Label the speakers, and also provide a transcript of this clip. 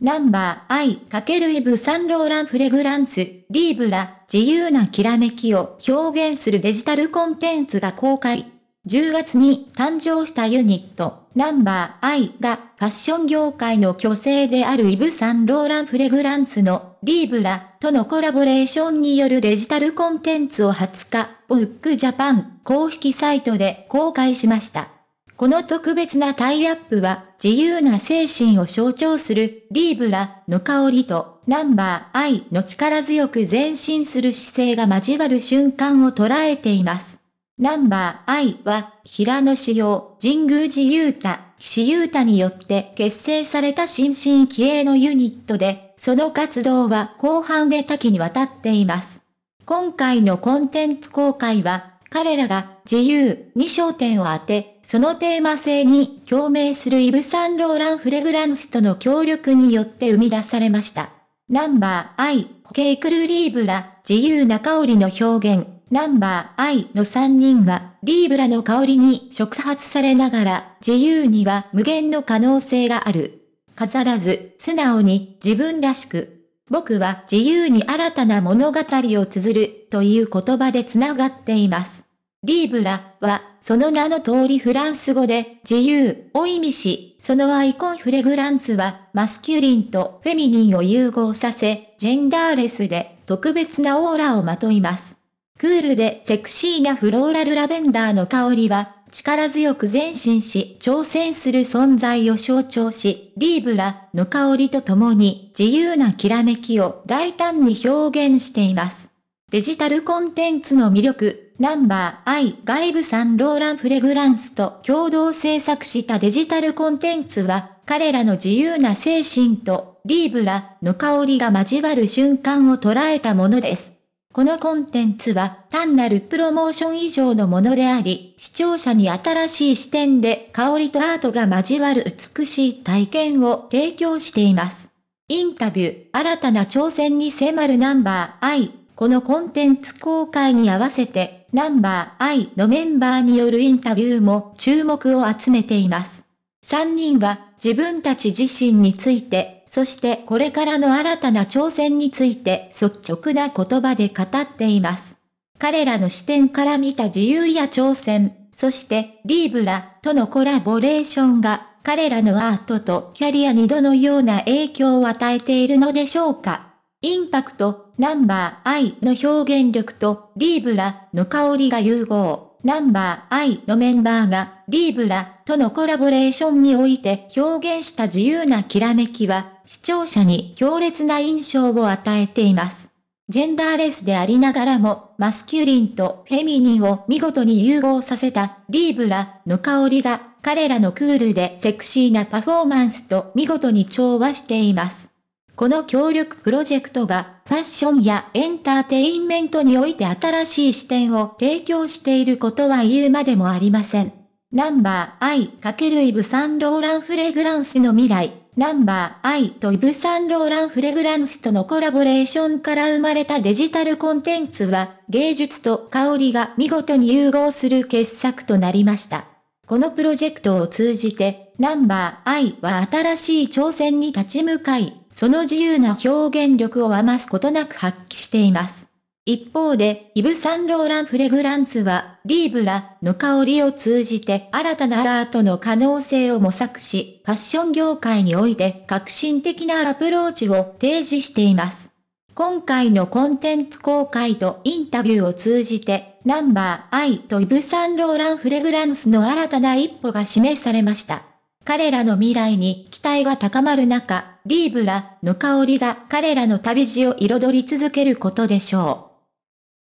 Speaker 1: ナンバー I× イブ・サンローラン・フレグランス、リーブラ、自由なきらめきを表現するデジタルコンテンツが公開。10月に誕生したユニット、ナンバー I がファッション業界の巨星であるイブ・サンローラン・フレグランスのリーブラとのコラボレーションによるデジタルコンテンツを20日、ブックジャパン公式サイトで公開しました。この特別なタイアップは、自由な精神を象徴する、リーブラの香りと、ナンバー I の力強く前進する姿勢が交わる瞬間を捉えています。ナンバー I は、平野志陽、神宮寺う太、岸優太によって結成された新進気鋭のユニットで、その活動は後半で多岐にわたっています。今回のコンテンツ公開は、彼らが自由に焦点を当て、そのテーマ性に共鳴するイブ・サンローラン・フレグランスとの協力によって生み出されました。ナンバーアイ、ホケイクル・リーブラ、自由な香りの表現、ナンバー I の3人は、リーブラの香りに触発されながら、自由には無限の可能性がある。飾らず、素直に、自分らしく。僕は自由に新たな物語を綴る、という言葉で繋がっています。リーブラは、その名の通りフランス語で、自由を意味し、そのアイコンフレグランスは、マスキュリンとフェミニンを融合させ、ジェンダーレスで、特別なオーラをまといます。クールでセクシーなフローラルラベンダーの香りは、力強く前進し、挑戦する存在を象徴し、リーブラの香りとともに、自由なきらめきを大胆に表現しています。デジタルコンテンツの魅力ナンバー I 外部サンローランフレグランスと共同制作したデジタルコンテンツは、彼らの自由な精神とリーブラの香りが交わる瞬間を捉えたものです。このコンテンツは単なるプロモーション以上のものであり、視聴者に新しい視点で香りとアートが交わる美しい体験を提供しています。インタビュー、新たな挑戦に迫るナンバー I、このコンテンツ公開に合わせてナンバー I のメンバーによるインタビューも注目を集めています。3人は自分たち自身について、そしてこれからの新たな挑戦について率直な言葉で語っています。彼らの視点から見た自由や挑戦、そしてリーブラとのコラボレーションが彼らのアートとキャリアにどのような影響を与えているのでしょうかインパクト、ナンバーアイの表現力と、リーブラの香りが融合。ナンバーアイのメンバーが、リーブラとのコラボレーションにおいて表現した自由なきらめきは、視聴者に強烈な印象を与えています。ジェンダーレスでありながらも、マスキュリンとフェミニンを見事に融合させた、リーブラの香りが、彼らのクールでセクシーなパフォーマンスと見事に調和しています。この協力プロジェクトがファッションやエンターテインメントにおいて新しい視点を提供していることは言うまでもありません。ナンバー I× イブ・サンローラン・フレグランスの未来。ナンバー I とイブ・サンローラン・フレグランスとのコラボレーションから生まれたデジタルコンテンツは芸術と香りが見事に融合する傑作となりました。このプロジェクトを通じてナンバー I は新しい挑戦に立ち向かいその自由な表現力を余すことなく発揮しています。一方で、イブ・サンローラン・フレグランスは、リーブラの香りを通じて新たなアートの可能性を模索し、ファッション業界において革新的なアプローチを提示しています。今回のコンテンツ公開とインタビューを通じて、ナンバーアイとイブ・サンローラン・フレグランスの新たな一歩が示されました。彼らの未来に期待が高まる中、リーブラの香りが彼らの旅路を彩り続けることでしょう。